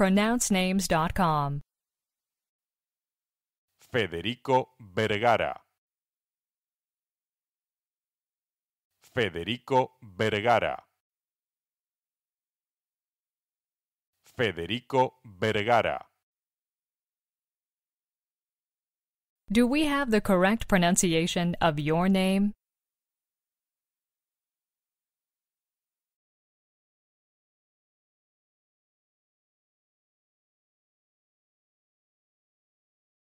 pronouncenames.com. Federico Vergara. Federico Vergara. Federico Vergara. Do we have the correct pronunciation of your name?